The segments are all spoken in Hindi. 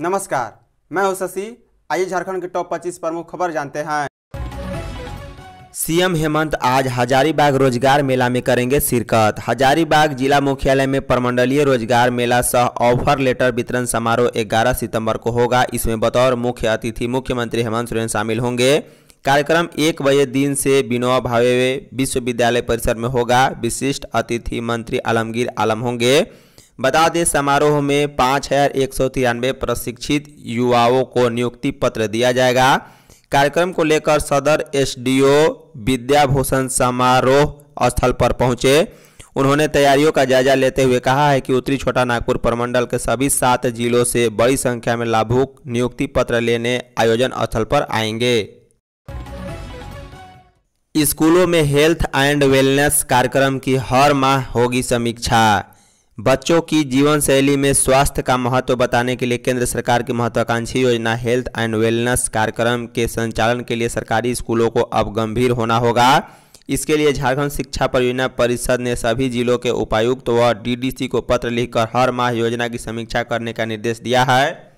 नमस्कार मैं हूं शशि आइए झारखंड के टॉप 25 प्रमुख खबर जानते हैं सीएम हेमंत आज हजारीबाग रोजगार मेला में करेंगे शिरकत हजारीबाग जिला मुख्यालय में प्रमंडलीय रोजगार मेला सह ऑफर लेटर वितरण समारोह 11 सितंबर को होगा इसमें बतौर मुख्य अतिथि मुख्यमंत्री हेमंत सोरेन शामिल होंगे कार्यक्रम एक बजे दिन से विनोद भावे विश्वविद्यालय परिसर में होगा विशिष्ट अतिथि मंत्री आलमगीर आलम होंगे बता दें समारोह में पाँच हज़ार एक सौ तिरानवे प्रशिक्षित युवाओं को नियुक्ति पत्र दिया जाएगा कार्यक्रम को लेकर सदर एसडीओ विद्याभूषण समारोह स्थल पर पहुंचे उन्होंने तैयारियों का जायजा लेते हुए कहा है कि उत्तरी छोटा नागपुर प्रमंडल के सभी सात जिलों से बड़ी संख्या में लाभुक नियुक्ति पत्र लेने आयोजन स्थल पर आएंगे स्कूलों में हेल्थ एंड वेलनेस कार्यक्रम की हर माह होगी समीक्षा बच्चों की जीवन शैली में स्वास्थ्य का महत्व बताने के लिए केंद्र सरकार की महत्वाकांक्षी योजना हेल्थ एंड वेलनेस कार्यक्रम के संचालन के लिए सरकारी स्कूलों को अब गंभीर होना होगा इसके लिए झारखंड शिक्षा परियोजना परिषद ने सभी जिलों के उपायुक्त व डीडीसी को पत्र लिखकर हर माह योजना की समीक्षा करने का निर्देश दिया है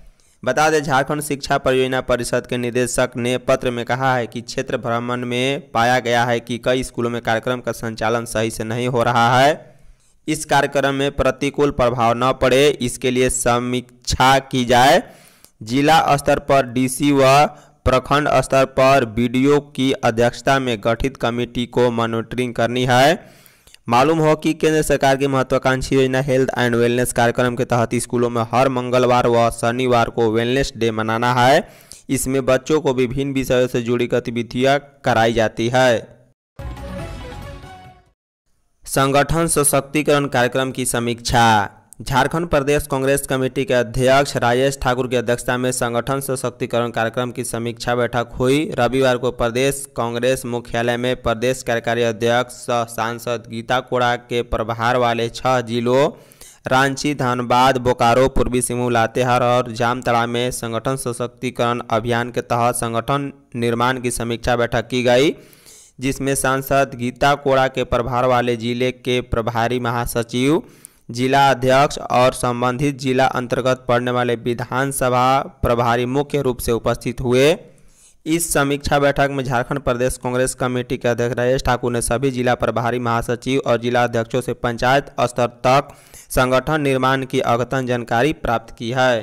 बता दें झारखंड शिक्षा परियोजना परिषद के निदेशक ने पत्र में कहा है कि क्षेत्र भ्रमण में पाया गया है कि कई स्कूलों में कार्यक्रम का संचालन सही से नहीं हो रहा है इस कार्यक्रम में प्रतिकूल प्रभाव न पड़े इसके लिए समीक्षा की जाए जिला स्तर पर डीसी व प्रखंड स्तर पर बीडीओ की अध्यक्षता में गठित कमेटी को मॉनिटरिंग करनी है मालूम हो कि केंद्र सरकार की महत्वाकांक्षी योजना हेल्थ एंड वेलनेस कार्यक्रम के तहत स्कूलों में हर मंगलवार व शनिवार को वेलनेस डे मनाना है इसमें बच्चों को विभिन्न विषयों से जुड़ी गतिविधियां कराई जाती है संगठन सशक्तिकरण कार्यक्रम की समीक्षा झारखंड प्रदेश कांग्रेस कमेटी के अध्यक्ष राजेश ठाकुर की अध्यक्षता में संगठन सशक्तिकरण कार्यक्रम की समीक्षा बैठक हुई रविवार को प्रदेश कांग्रेस मुख्यालय में प्रदेश कार्यकारी अध्यक्ष सांसद गीता कोड़ा के प्रभार वाले छह जिलों रांची धनबाद बोकारो पूर्वी सिंहू लातेहार और जामतड़ा में संगठन सशक्तिकरण अभियान के तहत संगठन निर्माण की समीक्षा बैठक की गई जिसमें सांसद गीता कोड़ा के प्रभार वाले जिले के प्रभारी महासचिव जिला अध्यक्ष और संबंधित जिला अंतर्गत पड़ने वाले विधानसभा प्रभारी मुख्य रूप से उपस्थित हुए इस समीक्षा बैठक में झारखंड प्रदेश कांग्रेस कमेटी के अध्यक्ष राजेश ठाकुर ने सभी जिला प्रभारी महासचिव और जिला अध्यक्षों से पंचायत स्तर तक संगठन निर्माण की अद्यतन जानकारी प्राप्त की है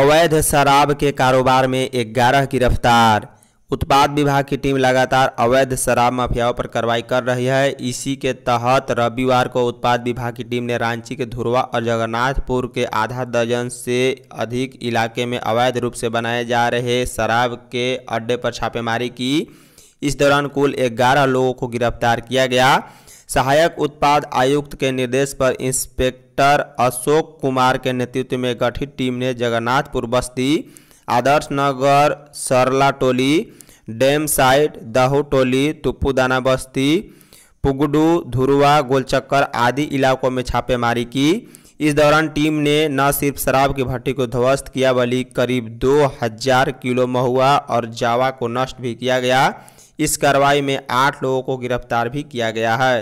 अवैध शराब के कारोबार में ग्यारह गिरफ्तार उत्पाद विभाग की टीम लगातार अवैध शराब माफियाओं पर कार्रवाई कर रही है इसी के तहत रविवार को उत्पाद विभाग की टीम ने रांची के धुरवा और जगन्नाथपुर के आधा दर्जन से अधिक इलाके में अवैध रूप से बनाए जा रहे शराब के अड्डे पर छापेमारी की इस दौरान कुल ग्यारह लोगों को गिरफ्तार किया गया सहायक उत्पाद आयुक्त के निर्देश पर इंस्पेक्टर अशोक कुमार के नेतृत्व में गठित टीम ने जगन्नाथपुर बस्ती आदर्श नगर सरला टोली डेम साइड दाहू टोली तुप्पूदाना बस्ती पुगडू धुरुआ गोलचक्कर आदि इलाकों में छापेमारी की इस दौरान टीम ने न सिर्फ शराब की भट्टी को ध्वस्त किया बल्कि करीब दो हजार किलो महुआ और जावा को नष्ट भी किया गया इस कार्रवाई में आठ लोगों को गिरफ्तार भी किया गया है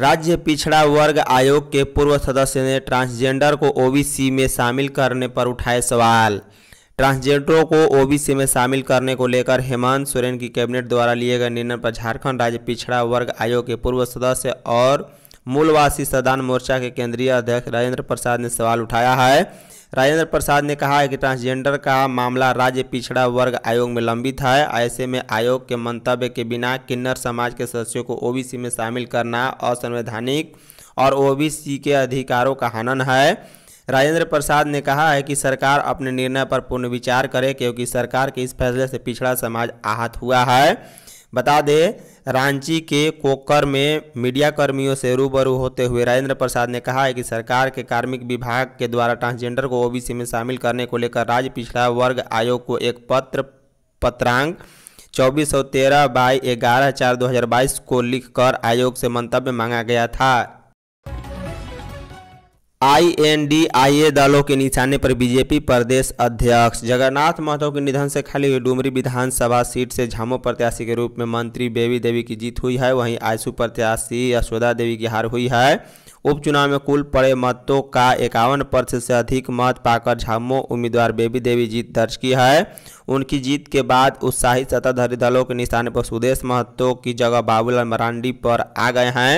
राज्य पिछड़ा वर्ग आयोग के पूर्व सदस्य ने ट्रांसजेंडर को ओबीसी में शामिल करने पर उठाए सवाल ट्रांसजेंडरों को ओबीसी में शामिल करने को लेकर हेमंत सोरेन की कैबिनेट द्वारा लिए गए निर्णय पर झारखंड राज्य पिछड़ा वर्ग आयोग के पूर्व सदस्य और मूलवासी सदान मोर्चा के केंद्रीय अध्यक्ष राजेंद्र प्रसाद ने सवाल उठाया है राजेंद्र प्रसाद ने कहा है कि ट्रांसजेंडर का मामला राज्य पिछड़ा वर्ग आयोग में लंबित है ऐसे में आयोग के मंतव्य के बिना किन्नर समाज के सदस्यों को ओबीसी में शामिल करना असंवैधानिक और ओबीसी के अधिकारों का हनन है राजेंद्र प्रसाद ने कहा है कि सरकार अपने निर्णय पर पूर्ण विचार करे क्योंकि सरकार के इस फैसले से पिछड़ा समाज आहत हुआ है बता दें रांची के कोकर में मीडिया कर्मियों से रूबरू होते हुए राजेंद्र प्रसाद ने कहा है कि सरकार के कार्मिक विभाग के द्वारा ट्रांसजेंडर को ओबीसी में शामिल करने को लेकर राज्य पिछड़ा वर्ग आयोग को एक पत्र पत्रांग चौबीस सौ तेरह बाई ग्यारह चार दो हजार बाईस को लिखकर आयोग से मंतव्य मांगा गया था आईएनडीआईए दलों के निशाने पर बीजेपी प्रदेश अध्यक्ष जगन्नाथ महतो के निधन से खाली हुई डुमरी विधानसभा सीट से झामो प्रत्याशी के रूप में मंत्री बेबी देवी की जीत हुई है वहीं आयसू प्रत्याशी यशोदा देवी की हार हुई है उपचुनाव में कुल पड़े मतों का इक्यावन प्रतिशत से अधिक मत पाकर झामो उम्मीदवार बेबी देवी जीत दर्ज की है उनकी जीत के बाद उत्साहित सत्ताधारी दलों के निशाने पर सुदेश महतो की जगह बाबूलाल मरांडी पर आ गए हैं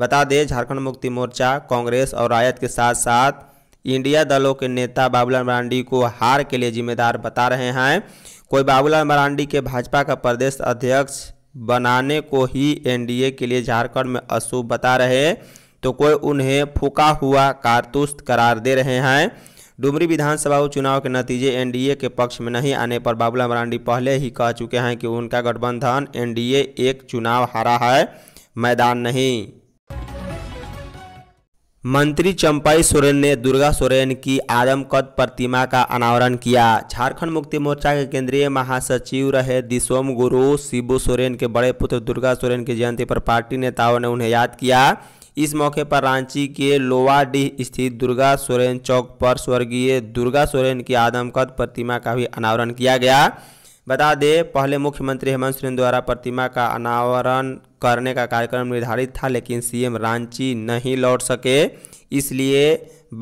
बता दें झारखंड मुक्ति मोर्चा कांग्रेस और रायत के साथ साथ इंडिया दलों के नेता बाबूलाल मरांडी को हार के लिए जिम्मेदार बता रहे हैं कोई बाबूलाल मरांडी के भाजपा का प्रदेश अध्यक्ष बनाने को ही एनडीए के लिए झारखंड में अशुभ बता रहे तो कोई उन्हें फूका हुआ कारतूस करार दे रहे हैं डुमरी विधानसभा उपचुनाव के नतीजे एनडीए के पक्ष में नहीं आने पर बाबूलाल मरांडी पहले ही कह चुके हैं कि उनका गठबंधन एनडीए एक चुनाव हारा है मैदान नहीं मंत्री चंपाई सोरेन ने दुर्गा सोरेन की आदमकद प्रतिमा का अनावरण किया झारखंड मुक्ति मोर्चा के केंद्रीय महासचिव रहे दिसोम गुरु शिबू सोरेन के बड़े पुत्र दुर्गा सोरेन की जयंती पर पार्टी नेताओं ने उन्हें याद किया इस मौके पर रांची के लोवाडीह स्थित दुर्गा सोरेन चौक पर स्वर्गीय दुर्गा सोरेन की आदमकद प्रतिमा का भी अनावरण किया गया बता दें पहले मुख्यमंत्री हेमंत सोरेन द्वारा प्रतिमा का अनावरण करने का कार्यक्रम निर्धारित था लेकिन सीएम रांची नहीं लौट सके इसलिए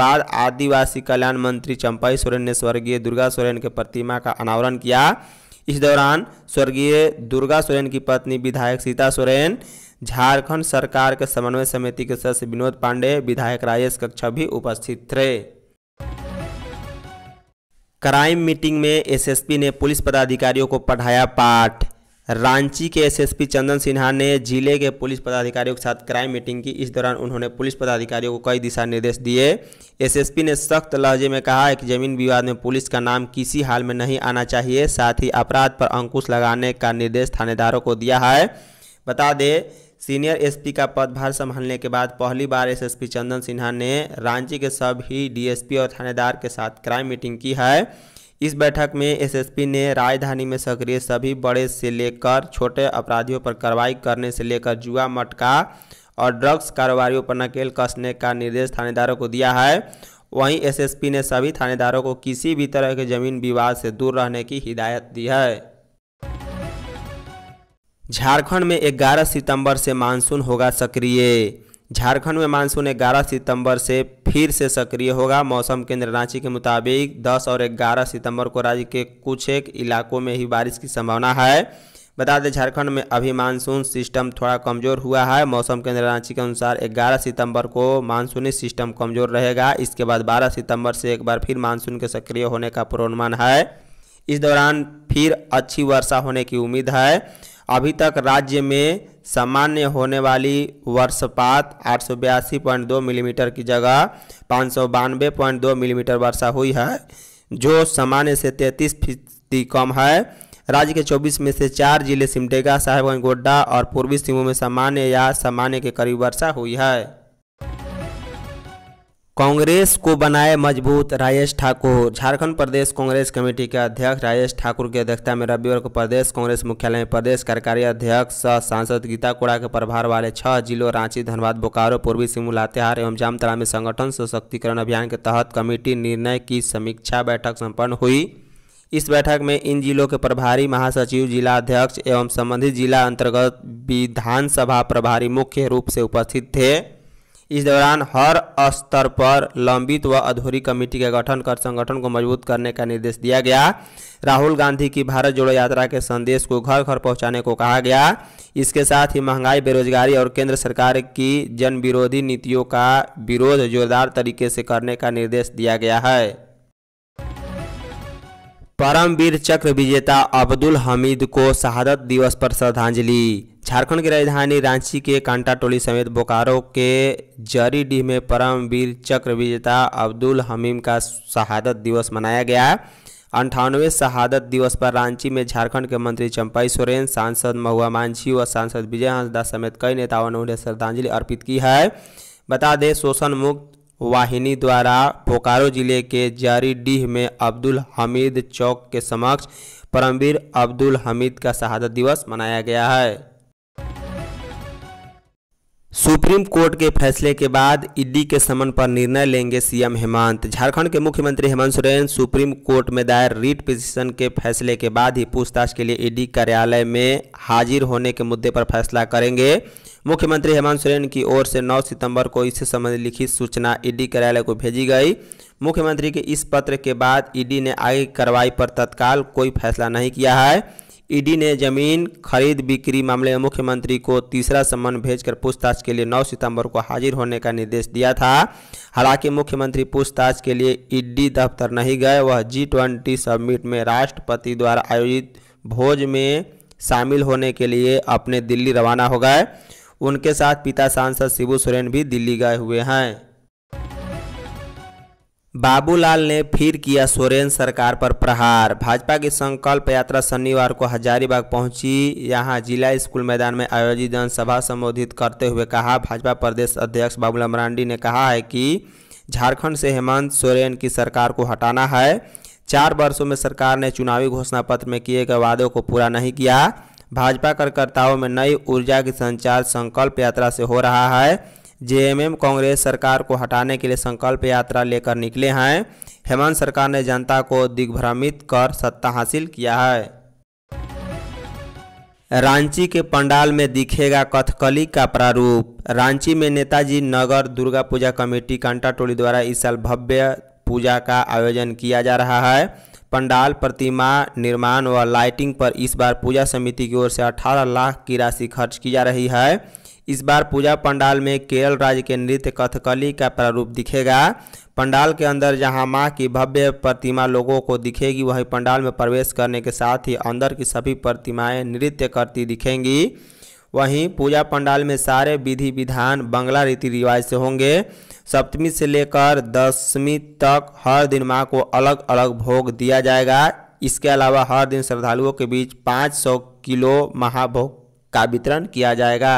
बाद आदिवासी कल्याण मंत्री चंपाई सोरेन ने स्वर्गीय दुर्गा सोरेन के प्रतिमा का अनावरण किया इस दौरान स्वर्गीय दुर्गा सोरेन की पत्नी विधायक सीता सोरेन झारखंड सरकार के समन्वय समिति के सदस्य विनोद पांडे विधायक राजेश कक्षा भी उपस्थित थे क्राइम मीटिंग में एसएसपी ने पुलिस पदाधिकारियों को पढ़ाया पाठ रांची के एसएसपी चंदन सिन्हा ने जिले के पुलिस पदाधिकारियों के साथ क्राइम मीटिंग की इस दौरान उन्होंने पुलिस पदाधिकारियों को कई दिशा निर्देश दिए एसएसपी ने सख्त लहजे में कहा कि जमीन विवाद में पुलिस का नाम किसी हाल में नहीं आना चाहिए साथ ही अपराध पर अंकुश लगाने का निर्देश थानेदारों को दिया है बता दें सीनियर एसपी का पदभार संभालने के बाद पहली बार एसएसपी चंदन सिन्हा ने रांची के सभी डीएसपी और थानेदार के साथ क्राइम मीटिंग की है इस बैठक में एसएसपी ने राजधानी में सक्रिय सभी बड़े से लेकर छोटे अपराधियों पर कार्रवाई करने से लेकर जुआ मटका और ड्रग्स कारोबारियों पर नकेल कसने का निर्देश थानेदारों को दिया है वहीं एसएसपी ने सभी थानेदारों को किसी भी तरह के ज़मीन विवाद से दूर रहने की हिदायत दी है झारखंड में 11 सितंबर से मानसून होगा सक्रिय झारखंड में मानसून 11 सितंबर से फिर से सक्रिय होगा मौसम केंद्र रांची के मुताबिक 10 और 11 सितंबर को राज्य के कुछ एक इलाकों में ही बारिश की संभावना है बता दें झारखंड में अभी मानसून सिस्टम थोड़ा कमज़ोर हुआ है मौसम केंद्र रांची के अनुसार 11 सितंबर को मानसूनी सिस्टम कमज़ोर रहेगा इसके बाद 12 सितंबर से एक बार फिर मानसून के सक्रिय होने का पूर्वानुमान है इस दौरान फिर अच्छी वर्षा होने की उम्मीद है अभी तक राज्य में सामान्य होने वाली वर्षपात आठ मिलीमीटर की जगह पाँच मिलीमीटर वर्षा हुई है जो सामान्य से तैंतीस फीसदी कम है राज्य के 24 में से चार जिले सिमडेगा साहेबगंज गोड्डा और पूर्वी सिंहभूम में सामान्य या सामान्य के करीब वर्षा हुई है कांग्रेस को बनाए मजबूत राजेश ठाकुर झारखंड प्रदेश कांग्रेस कमेटी के अध्यक्ष राजेश ठाकुर की अध्यक्षता में रविवार को प्रदेश कांग्रेस मुख्यालय में प्रदेश कार्यकारी अध्यक्ष सह सांसद गीता कोड़ा के प्रभार वाले छह जिलों रांची धनबाद बोकारो पूर्वी सिंह लातेहार एवं जामतला में संगठन सशक्तिकरण अभियान के तहत कमेटी निर्णय की समीक्षा बैठक सम्पन्न हुई इस बैठक में इन जिलों के प्रभारी महासचिव जिला अध्यक्ष एवं संबंधित जिला अंतर्गत विधानसभा प्रभारी मुख्य रूप से उपस्थित थे इस दौरान हर स्तर पर लंबित व अधूरी कमेटी का गठन कर संगठन को मजबूत करने का निर्देश दिया गया राहुल गांधी की भारत जोड़ो यात्रा के संदेश को घर घर पहुंचाने को कहा गया इसके साथ ही महंगाई बेरोजगारी और केंद्र सरकार की जन विरोधी नीतियों का विरोध जोरदार तरीके से करने का निर्देश दिया गया है परमवीर चक्र विजेता अब्दुल हमीद को शहादत दिवस पर श्रद्धांजलि झारखंड की राजधानी रांची के कांटा टोली समेत बोकारो के जरीडीह में परमवीर चक्र विजेता अब्दुल हमीम का शहादत दिवस मनाया गया अंठानवे शहादत दिवस पर रांची में झारखंड के मंत्री चंपाई सोरेन सांसद महुआ मांझी व सांसद विजय हंसदास समेत कई नेताओं ने उन्हें श्रद्धांजलि अर्पित की है बता दें शोषण मुक्त वाहिनी द्वारा बोकारो जिले के जारीडीह में अब्दुल हमीद चौक के समक्ष परमवीर अब्दुल हमीद का शहादत दिवस मनाया गया है सुप्रीम कोर्ट के फैसले के बाद ईडी के समन पर निर्णय लेंगे सीएम हेमंत झारखंड के मुख्यमंत्री हेमंत सोरेन सुप्रीम कोर्ट में दायर रीट पिटिशन के फैसले के बाद ही पूछताछ के लिए ईडी कार्यालय में हाजिर होने के मुद्दे पर फैसला करेंगे मुख्यमंत्री हेमंत सोरेन की ओर से 9 सितंबर को इससे संबंधित लिखित सूचना ईडी कार्यालय को भेजी गई मुख्यमंत्री के इस पत्र के बाद ईडी ने आगे कार्रवाई पर तत्काल कोई फैसला नहीं किया है ईडी ने जमीन खरीद बिक्री मामले में मुख्यमंत्री को तीसरा सम्मान भेजकर पूछताछ के लिए 9 सितंबर को हाजिर होने का निर्देश दिया था हालांकि मुख्यमंत्री पूछताछ के लिए ईडी दफ्तर नहीं गए वह जी ट्वेंटी समिट में राष्ट्रपति द्वारा आयोजित भोज में शामिल होने के लिए अपने दिल्ली रवाना हो गए उनके साथ पिता सांसद शिबू सोरेन भी दिल्ली गए हुए हैं बाबूलाल ने फिर किया सोरेन सरकार पर प्रहार भाजपा की संकल्प यात्रा शनिवार को हजारीबाग पहुंची यहां जिला स्कूल मैदान में आयोजित जनसभा संबोधित करते हुए कहा भाजपा प्रदेश अध्यक्ष बाबूलाल मरांडी ने कहा है कि झारखंड से हेमंत सोरेन की सरकार को हटाना है चार वर्षों में सरकार ने चुनावी घोषणा पत्र में किए गए वादों को पूरा नहीं किया भाजपा कार्यकर्ताओं में नई ऊर्जा की संचार संकल्प यात्रा से हो रहा है जेएमएम कांग्रेस सरकार को हटाने के लिए संकल्प यात्रा लेकर निकले हैं हेमंत सरकार ने जनता को दिग्भ्रमित कर सत्ता हासिल किया है रांची के पंडाल में दिखेगा कथकली का प्रारूप रांची में नेताजी नगर दुर्गा पूजा कमेटी कांटा टोली द्वारा इस साल भव्य पूजा का आयोजन किया जा रहा है पंडाल प्रतिमा निर्माण व लाइटिंग पर इस बार पूजा समिति की ओर से 18 लाख की राशि खर्च की जा रही है इस बार पूजा पंडाल में केरल राज्य के नृत्य कथकली का प्रारूप दिखेगा पंडाल के अंदर जहां मां की भव्य प्रतिमा लोगों को दिखेगी वहीं पंडाल में प्रवेश करने के साथ ही अंदर की सभी प्रतिमाएं नृत्य करती दिखेंगी वहीं पूजा पंडाल में सारे विधि विधान बंगला रीति रिवाज से होंगे सप्तमी से लेकर दसवीं तक हर दिन माँ को अलग अलग भोग दिया जाएगा इसके अलावा हर दिन श्रद्धालुओं के बीच 500 किलो महाभोग का वितरण किया जाएगा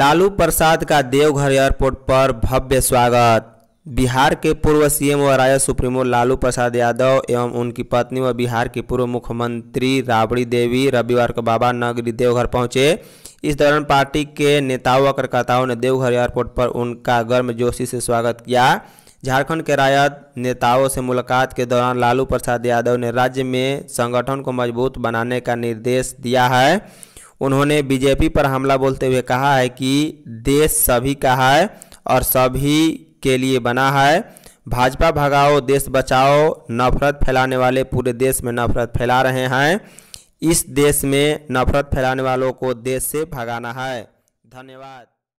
लालू प्रसाद का देवघर एयरपोर्ट पर भव्य स्वागत बिहार के पूर्व सीएम व राय सुप्रीमो लालू प्रसाद यादव एवं उनकी पत्नी व बिहार के पूर्व मुख्यमंत्री राबड़ी देवी रविवार को बाबा नगरी देवघर पहुंचे इस दौरान पार्टी के नेताओं व कार्यकर्ताओं ने देवघर एयरपोर्ट पर उनका गर्मजोशी से स्वागत किया झारखंड के रायत नेताओं से मुलाकात के दौरान लालू प्रसाद यादव ने राज्य में संगठन को मजबूत बनाने का निर्देश दिया है उन्होंने बीजेपी पर हमला बोलते हुए कहा है कि देश सभी का है और सभी के लिए बना है भाजपा भगाओ देश बचाओ नफरत फैलाने वाले पूरे देश में नफरत फैला रहे हैं इस देश में नफरत फैलाने वालों को देश से भगाना है धन्यवाद